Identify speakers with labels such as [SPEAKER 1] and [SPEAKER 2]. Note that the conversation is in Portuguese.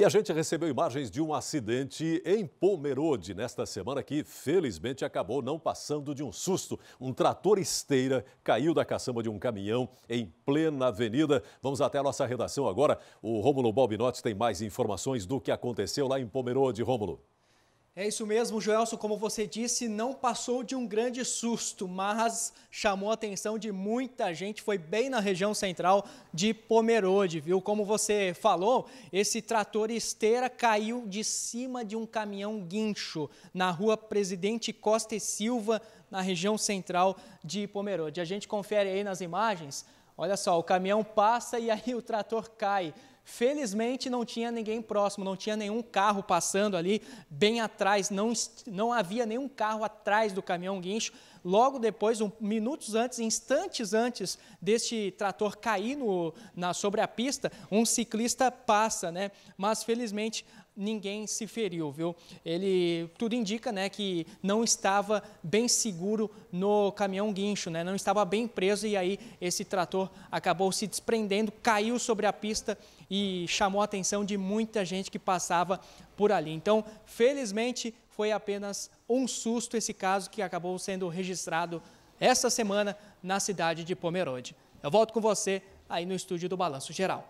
[SPEAKER 1] E a gente recebeu imagens de um acidente em Pomerode nesta semana que, felizmente, acabou não passando de um susto. Um trator esteira caiu da caçamba de um caminhão em plena avenida. Vamos até a nossa redação agora. O Rômulo Balbinotti tem mais informações do que aconteceu lá em Pomerode. Rômulo.
[SPEAKER 2] É isso mesmo, Joelson, como você disse, não passou de um grande susto, mas chamou a atenção de muita gente, foi bem na região central de Pomerode, viu? Como você falou, esse trator esteira caiu de cima de um caminhão guincho na rua Presidente Costa e Silva, na região central de Pomerode. A gente confere aí nas imagens, olha só, o caminhão passa e aí o trator cai. Felizmente não tinha ninguém próximo, não tinha nenhum carro passando ali bem atrás, não, não havia nenhum carro atrás do caminhão guincho. Logo depois, um, minutos antes, instantes antes deste trator cair no, na, sobre a pista, um ciclista passa, né? Mas felizmente ninguém se feriu, viu? Ele tudo indica, né, que não estava bem seguro no caminhão guincho, né? Não estava bem preso e aí esse trator acabou se desprendendo, caiu sobre a pista e e chamou a atenção de muita gente que passava por ali. Então, felizmente, foi apenas um susto esse caso que acabou sendo registrado esta semana na cidade de Pomerode. Eu volto com você aí no estúdio do Balanço Geral.